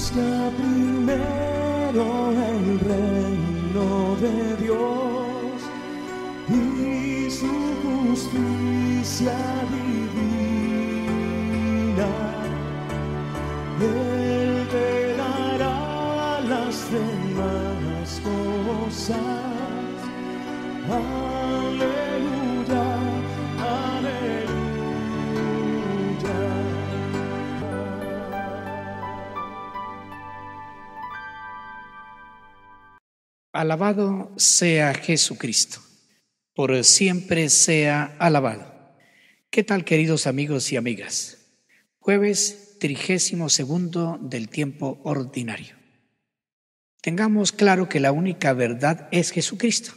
Busca primero el reino de Dios y su justicia divina. Él te dará las demás cosas. Aleluya. Alabado sea Jesucristo, por siempre sea alabado. ¿Qué tal queridos amigos y amigas? Jueves trigésimo segundo del tiempo ordinario. Tengamos claro que la única verdad es Jesucristo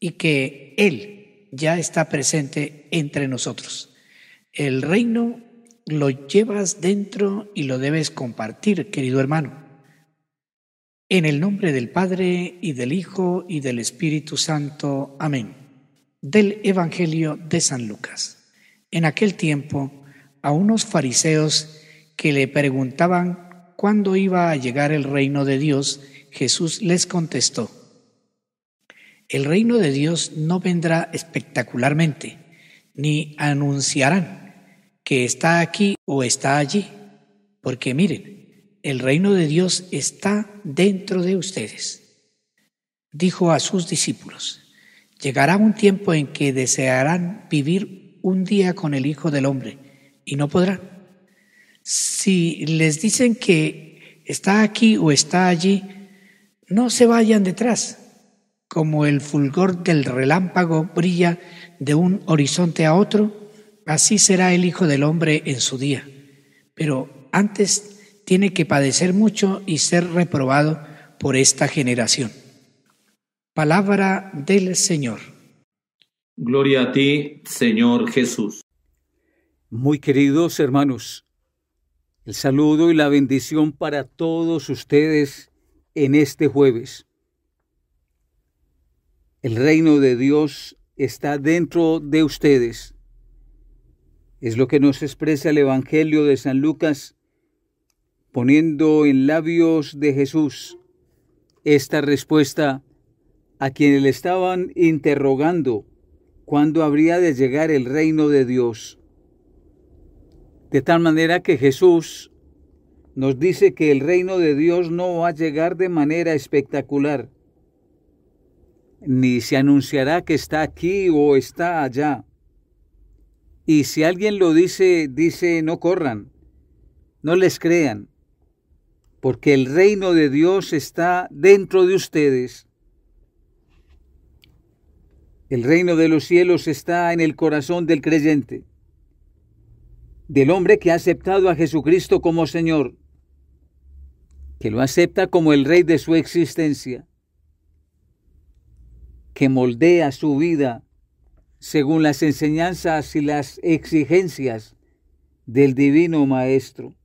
y que Él ya está presente entre nosotros. El reino lo llevas dentro y lo debes compartir, querido hermano. En el nombre del Padre y del Hijo y del Espíritu Santo. Amén. Del Evangelio de San Lucas. En aquel tiempo, a unos fariseos que le preguntaban cuándo iba a llegar el reino de Dios, Jesús les contestó, El reino de Dios no vendrá espectacularmente, ni anunciarán que está aquí o está allí, porque miren, el reino de Dios está dentro de ustedes. Dijo a sus discípulos, llegará un tiempo en que desearán vivir un día con el Hijo del Hombre y no podrán. Si les dicen que está aquí o está allí, no se vayan detrás, como el fulgor del relámpago brilla de un horizonte a otro, así será el Hijo del Hombre en su día. Pero antes tiene que padecer mucho y ser reprobado por esta generación. Palabra del Señor. Gloria a ti, Señor Jesús. Muy queridos hermanos, el saludo y la bendición para todos ustedes en este jueves. El reino de Dios está dentro de ustedes. Es lo que nos expresa el Evangelio de San Lucas poniendo en labios de Jesús esta respuesta a quienes le estaban interrogando cuándo habría de llegar el reino de Dios. De tal manera que Jesús nos dice que el reino de Dios no va a llegar de manera espectacular, ni se anunciará que está aquí o está allá. Y si alguien lo dice, dice, no corran, no les crean, porque el reino de Dios está dentro de ustedes. El reino de los cielos está en el corazón del creyente, del hombre que ha aceptado a Jesucristo como Señor, que lo acepta como el Rey de su existencia, que moldea su vida según las enseñanzas y las exigencias del Divino Maestro.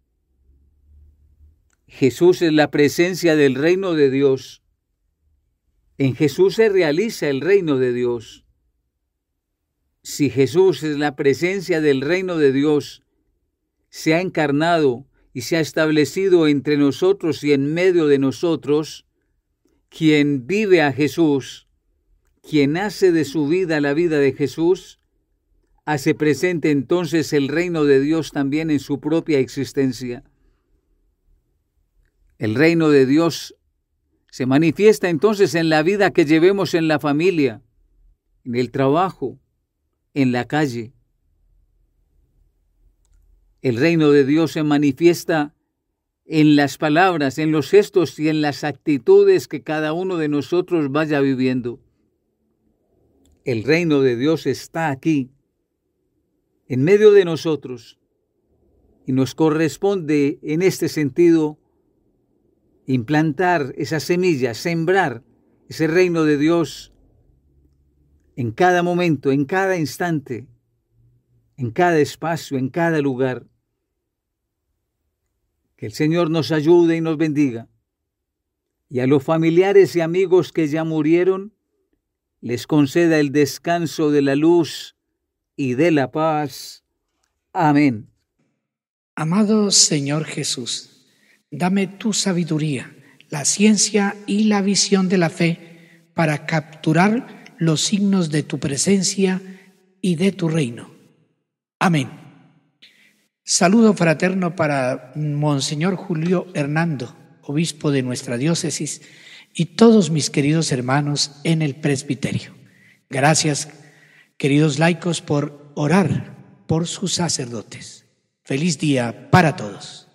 Jesús es la presencia del reino de Dios. En Jesús se realiza el reino de Dios. Si Jesús es la presencia del reino de Dios, se ha encarnado y se ha establecido entre nosotros y en medio de nosotros, quien vive a Jesús, quien hace de su vida la vida de Jesús, hace presente entonces el reino de Dios también en su propia existencia. El reino de Dios se manifiesta entonces en la vida que llevemos en la familia, en el trabajo, en la calle. El reino de Dios se manifiesta en las palabras, en los gestos y en las actitudes que cada uno de nosotros vaya viviendo. El reino de Dios está aquí, en medio de nosotros, y nos corresponde en este sentido implantar esa semilla, sembrar ese reino de Dios en cada momento, en cada instante, en cada espacio, en cada lugar. Que el Señor nos ayude y nos bendiga. Y a los familiares y amigos que ya murieron, les conceda el descanso de la luz y de la paz. Amén. Amado Señor Jesús, Dame tu sabiduría, la ciencia y la visión de la fe para capturar los signos de tu presencia y de tu reino. Amén. Saludo fraterno para Monseñor Julio Hernando, obispo de nuestra diócesis, y todos mis queridos hermanos en el presbiterio. Gracias, queridos laicos, por orar por sus sacerdotes. Feliz día para todos.